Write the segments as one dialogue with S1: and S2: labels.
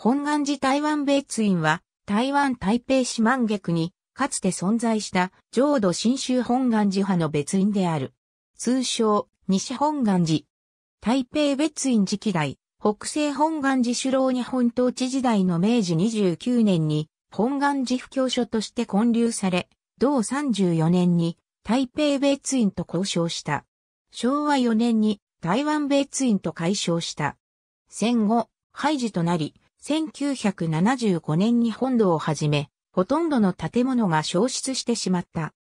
S1: 本
S2: 願寺台湾別院は、台湾台北市万月に、かつて存在した浄土真宗本願寺派の別院である。通称、西本願寺。台北別院時期代、北西本願寺首郎日本統治時代の明治29年に、本願寺布教所として建立され、同34年に台北別院と交渉した。昭和4年に台湾別院と解消した。戦後、廃寺となり、1975年に本土をはじめ、ほとんどの建物が消失してしまった。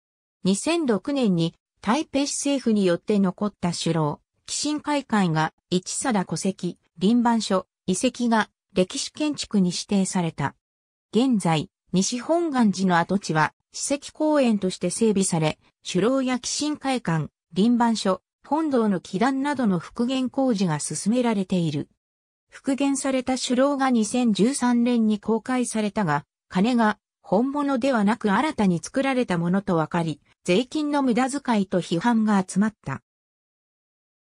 S2: 2006年に台北市政府によって残った首楼、寄進会館が一貞戸籍、林番所、遺跡が歴史建築に指定された。現在、西本願寺の跡地は史跡公園として整備され、首楼や寄進会館、林番所、本堂の基壇などの復元工事が進められている。復元された首脳が2013年に公開されたが、金が本物ではなく新たに作られたものと分かり、税金の無駄遣いと批判が集まった。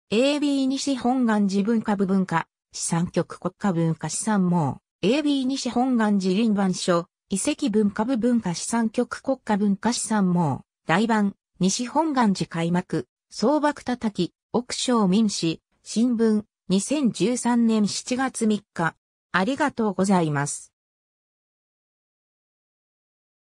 S2: AB 西本願寺文化部文化、資産局国家文化資産網、AB 西本願寺林番所、遺跡文化部文化資産局国家文化資産網、大番、西本願寺開幕、総爆叩き、奥省民史、新聞、2013年7月3日、ありがとうござい
S1: ます。